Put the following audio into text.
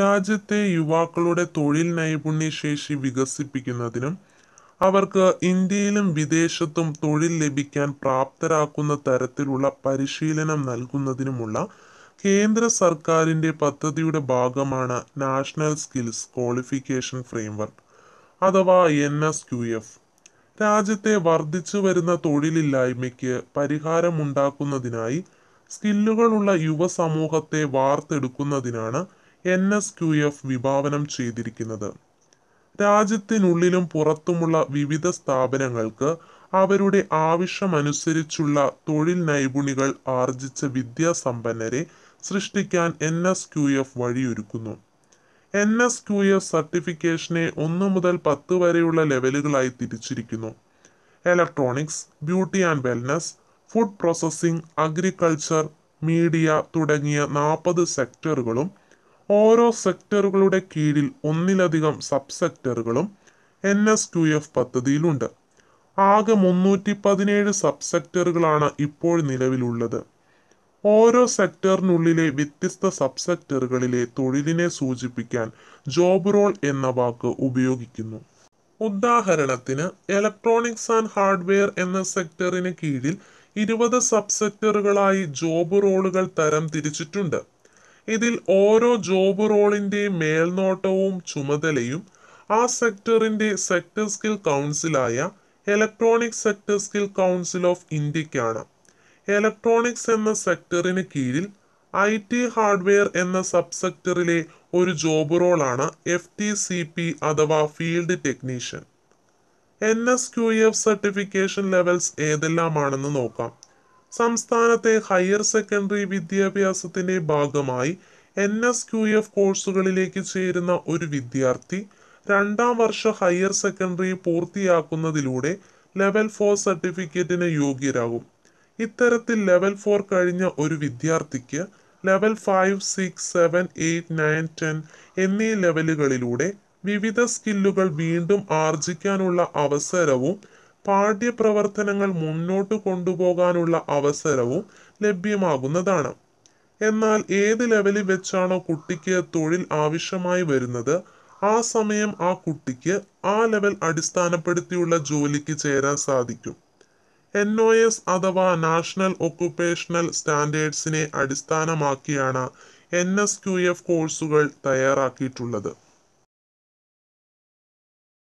രാജ്യത്തെ യുവാക്കളുടെ തൊഴിൽ നൈപുണ്യശേഷി വികസിപ്പിക്കുന്നതിനും അവർക്ക് ഇന്ത്യയിലും വിദേശത്തും തൊഴിൽ ലഭിക്കാൻ പ്രാപ്തരാക്കുന്ന തരത്തിലുള്ള പരിശീലനം നൽകുന്നതിനുമുള്ള കേന്ദ്ര സർക്കാരിൻ്റെ പദ്ധതിയുടെ ഭാഗമാണ് നാഷണൽ സ്കിൽസ് ക്വാളിഫിക്കേഷൻ ഫ്രെയിംവർക്ക് അഥവാ എൻ എസ് ക്യു എഫ് രാജ്യത്തെ വർദ്ധിച്ചു വരുന്ന തൊഴിലില്ലായ്മയ്ക്ക് പരിഹാരമുണ്ടാക്കുന്നതിനായി സ്കില്ലുകളുള്ള യുവസമൂഹത്തെ വാർത്തെടുക്കുന്നതിനാണ് എൻ എസ് ക്യു എഫ് വിഭാവനം ചെയ്തിരിക്കുന്നത് രാജ്യത്തിനുള്ളിലും പുറത്തുമുള്ള വിവിധ സ്ഥാപനങ്ങൾക്ക് അവരുടെ ആവശ്യമനുസരിച്ചുള്ള തൊഴിൽ നൈപുണികൾ ആർജിച്ച വിദ്യാസമ്പന്നരെ സൃഷ്ടിക്കാൻ എൻ എസ് ക്യു എഫ് വഴിയൊരുക്കുന്നു എൻ എസ് ക്യു എഫ് സർട്ടിഫിക്കേഷനെ ഒന്ന് മുതൽ പത്ത് വരെയുള്ള ലെവലുകളായി തിരിച്ചിരിക്കുന്നു electronics beauty and wellness food processing agriculture media തുടങ്ങിയ നാൽപ്പത് സെക്ടറുകളും ഓരോ സെക്ടറുകളുടെ കീഴിൽ ഒന്നിലധികം സബ് സെക്ടറുകളും എൻ എസ് ക്യു എഫ് പദ്ധതിയിലുണ്ട് ആകെ മുന്നൂറ്റി പതിനേഴ് സബ് സെക്ടറുകളാണ് ഇപ്പോൾ നിലവിലുള്ളത് ഓരോ സെക്ടറിനുള്ളിലെ വ്യത്യസ്ത സബ് സെക്ടറുകളിലെ തൊഴിലിനെ സൂചിപ്പിക്കാൻ ജോബ് റോൾ എന്ന വാക്ക് ഉപയോഗിക്കുന്നു ഉദാഹരണത്തിന് ഇലക്ട്രോണിക്സ് ആൻഡ് ഹാർഡ്വെയർ എന്ന സെക്ടറിന് കീഴിൽ ഇരുപത് സബ് സെക്ടറുകളായി ജോബ് റോളുകൾ തരം തിരിച്ചിട്ടുണ്ട് ഇതിൽ ഓരോ ജോബ് റോളിൻ്റെ മേൽനോട്ടവും ചുമതലയും ആ സെക്ടറിൻ്റെ സെക്ടർ സ്കിൽ കൗൺസിലായ electronic sector skill council of ഇന്ത്യക്കാണ് ഇലക്ട്രോണിക്സ് എന്ന സെക്ടറിന് കീഴിൽ ഐ ടി ഹാർഡ്വെയർ എന്ന സബ് സെക്ടറിലെ ഒരു ജോബ് റോളാണ് എഫ് ടി സി പി അഥവാ field technician N S Q F certification levels ഏതെല്ലാമാണെന്ന് നോക്കാം സംസ്ഥാനത്തെ ഹയർ സെക്കൻഡറി വിദ്യാഭ്യാസത്തിന്റെ ഭാഗമായി എൻ എസ് ക്യു എഫ് കോഴ്സുകളിലേക്ക് ചേരുന്ന ഒരു വിദ്യാർത്ഥി രണ്ടാം വർഷ ഹയർ സെക്കൻഡറി പൂർത്തിയാക്കുന്നതിലൂടെ ലെവൽ ഫോർ സർട്ടിഫിക്കറ്റിന് യോഗ്യരാകും ഇത്തരത്തിൽ ലെവൽ ഫോർ കഴിഞ്ഞ ഒരു വിദ്യാർത്ഥിക്ക് level five six seven eight nine ten എന്നീ ലെവലുകളിലൂടെ വിവിധ സ്കില്ലുകൾ വീണ്ടും ആർജിക്കാനുള്ള അവസരവും പാഠ്യപ്രവർത്തനങ്ങൾ മുന്നോട്ട് കൊണ്ടുപോകാനുള്ള അവസരവും ലഭ്യമാകുന്നതാണ് എന്നാൽ ഏത് ലെവലിൽ വെച്ചാണോ കുട്ടിക്ക് തൊഴിൽ ആവശ്യമായി വരുന്നത് ആ സമയം ആ കുട്ടിക്ക് ആ ലെവൽ അടിസ്ഥാനപ്പെടുത്തിയുള്ള ജോലിക്ക് ചേരാൻ സാധിക്കും എൻ ഒ എസ് അഥവാ നാഷണൽ ഒക്കുപേഷണൽ സ്റ്റാൻഡേർഡ്സിനെ അടിസ്ഥാനമാക്കിയാണ് എൻ എസ് ക്യു എഫ് കോഴ്സുകൾ തയ്യാറാക്കിയിട്ടുള്ളത്